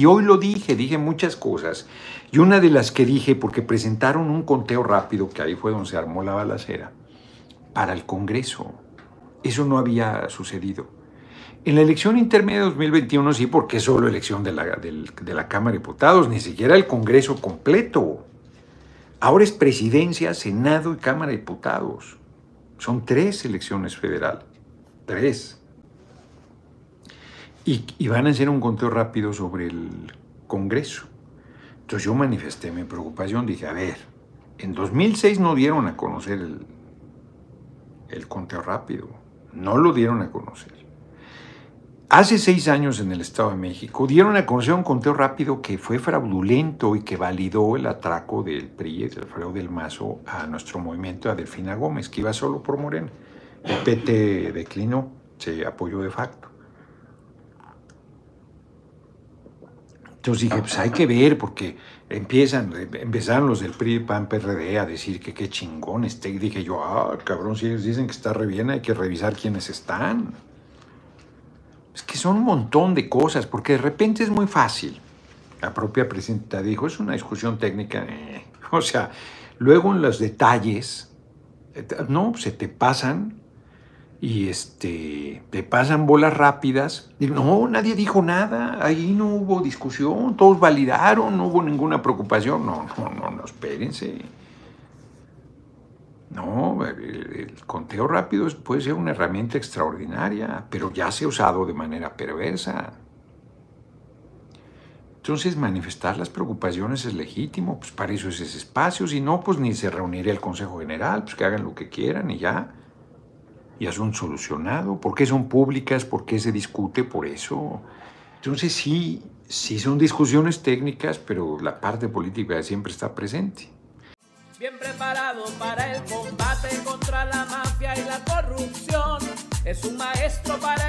Y hoy lo dije, dije muchas cosas. Y una de las que dije, porque presentaron un conteo rápido, que ahí fue donde se armó la balacera, para el Congreso. Eso no había sucedido. En la elección intermedia de 2021 sí, porque es solo elección de la, Cámara de Diputados, ni siquiera el Congreso completo. Ahora es presidencia, Senado y Cámara de Diputados. Son tres elecciones federales. Tres. Y, van a hacer un conteo rápido sobre el Congreso. Entonces yo manifesté mi preocupación, dije, a ver, en 2006 no dieron a conocer el, el conteo rápido, no lo dieron a conocer. Hace seis años en el Estado de México dieron a conocer un conteo rápido que fue fraudulento y que validó el atraco del PRI, el fraude del Mazo, a nuestro movimiento, a Delfina Gómez, que iba solo por Morena. El PT declinó, se apoyó de facto. Entonces dije, pues hay que ver, porque empiezan, eh, empezaron los del PRI, PAN, PRD a decir que qué chingón este. dije yo, ah, cabrón, si ellos dicen que está re bien, hay que revisar quiénes están. Es que son un montón de cosas, porque de repente es muy fácil. La propia presidenta dijo, es una discusión técnica. Eh". O sea, luego en los detalles, eh, no, se te pasan y este, te pasan bolas rápidas. no, nadie dijo nada, ahí no hubo discusión, todos validaron, no hubo ninguna preocupación. No, no, no, no, espérense. No, el, conteo rápido puede ser una herramienta extraordinaria, pero ya se ha usado de manera perversa. Entonces manifestar las preocupaciones es legítimo, pues para eso es ese espacio, si no, pues ni se reuniría el Consejo General, pues que hagan lo que quieran y ya ya son solucionado. ¿Por qué son públicas? ¿Por qué se discute por eso? Entonces sí, sí son discusiones técnicas, pero la parte política siempre está presente. Bien preparado para el combate contra la mafia y la corrupción, es un maestro para